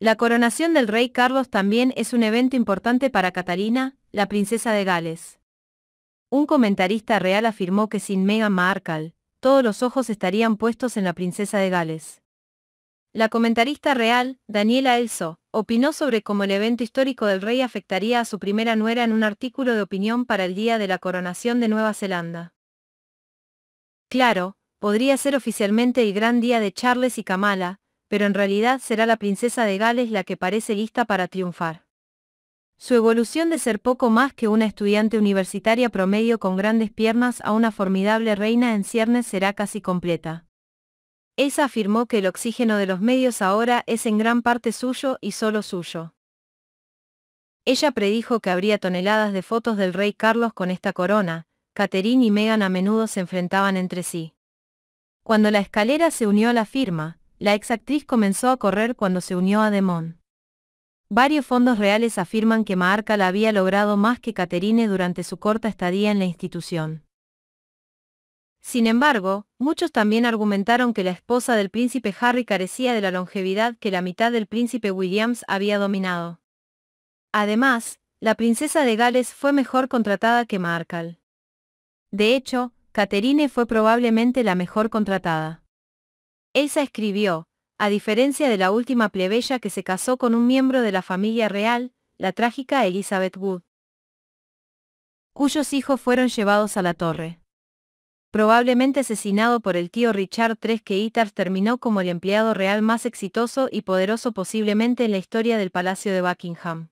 La coronación del rey Carlos también es un evento importante para Catalina, la princesa de Gales. Un comentarista real afirmó que sin Meghan Markle, todos los ojos estarían puestos en la princesa de Gales. La comentarista real, Daniela Elso, opinó sobre cómo el evento histórico del rey afectaría a su primera nuera en un artículo de opinión para el día de la coronación de Nueva Zelanda. Claro, podría ser oficialmente el gran día de Charles y Kamala, pero en realidad será la princesa de Gales la que parece lista para triunfar. Su evolución de ser poco más que una estudiante universitaria promedio con grandes piernas a una formidable reina en ciernes será casi completa. Esa afirmó que el oxígeno de los medios ahora es en gran parte suyo y solo suyo. Ella predijo que habría toneladas de fotos del rey Carlos con esta corona, Catherine y Meghan a menudo se enfrentaban entre sí. Cuando la escalera se unió a la firma, la exactriz comenzó a correr cuando se unió a Demon. Varios fondos reales afirman que Markal había logrado más que Caterine durante su corta estadía en la institución. Sin embargo, muchos también argumentaron que la esposa del príncipe Harry carecía de la longevidad que la mitad del príncipe Williams había dominado. Además, la princesa de Gales fue mejor contratada que Markle. De hecho, Caterine fue probablemente la mejor contratada. Elsa escribió, a diferencia de la última plebeya que se casó con un miembro de la familia real, la trágica Elizabeth Wood, cuyos hijos fueron llevados a la torre. Probablemente asesinado por el tío Richard III que Itars terminó como el empleado real más exitoso y poderoso posiblemente en la historia del Palacio de Buckingham.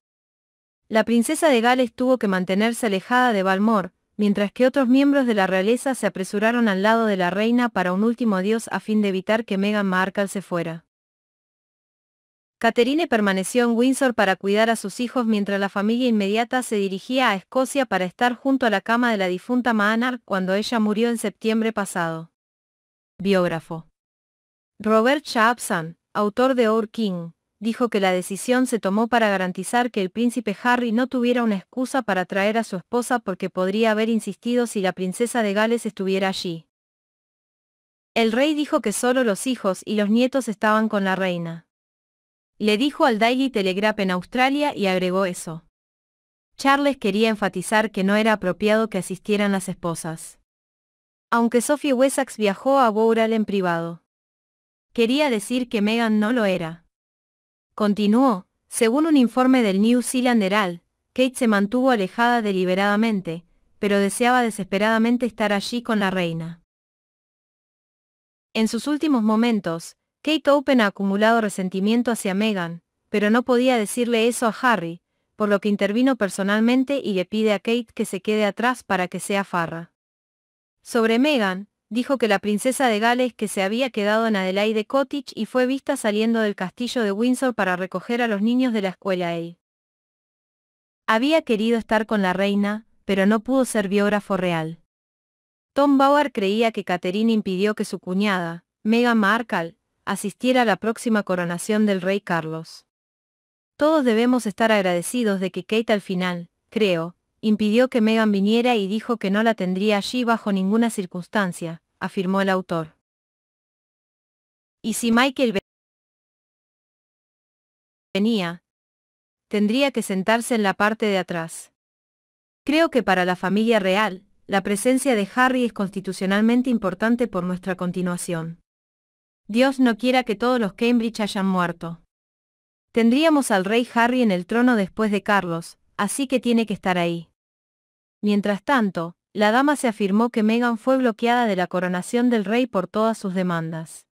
La princesa de Gales tuvo que mantenerse alejada de Balmor, mientras que otros miembros de la realeza se apresuraron al lado de la reina para un último adiós a fin de evitar que Meghan Markle se fuera. Catherine permaneció en Windsor para cuidar a sus hijos mientras la familia inmediata se dirigía a Escocia para estar junto a la cama de la difunta Maanark cuando ella murió en septiembre pasado. Biógrafo. Robert Shapson, autor de Our King dijo que la decisión se tomó para garantizar que el príncipe Harry no tuviera una excusa para traer a su esposa porque podría haber insistido si la princesa de Gales estuviera allí. El rey dijo que solo los hijos y los nietos estaban con la reina. Le dijo al Daily Telegraph en Australia y agregó eso. Charles quería enfatizar que no era apropiado que asistieran las esposas. Aunque Sophie Wessex viajó a Bowral en privado. Quería decir que Meghan no lo era. Continuó, según un informe del New Zealand Herald, Kate se mantuvo alejada deliberadamente, pero deseaba desesperadamente estar allí con la reina. En sus últimos momentos, Kate Open ha acumulado resentimiento hacia Meghan, pero no podía decirle eso a Harry, por lo que intervino personalmente y le pide a Kate que se quede atrás para que sea farra. Sobre Meghan, dijo que la princesa de Gales que se había quedado en Adelaide Cottage y fue vista saliendo del castillo de Windsor para recoger a los niños de la escuela A. Había querido estar con la reina, pero no pudo ser biógrafo real. Tom Bauer creía que Catherine impidió que su cuñada, Meghan Markle, asistiera a la próxima coronación del rey Carlos. Todos debemos estar agradecidos de que Kate al final, creo, impidió que Megan viniera y dijo que no la tendría allí bajo ninguna circunstancia, afirmó el autor. Y si Michael venía, tendría que sentarse en la parte de atrás. Creo que para la familia real, la presencia de Harry es constitucionalmente importante por nuestra continuación. Dios no quiera que todos los Cambridge hayan muerto. Tendríamos al rey Harry en el trono después de Carlos, así que tiene que estar ahí. Mientras tanto, la dama se afirmó que Meghan fue bloqueada de la coronación del rey por todas sus demandas.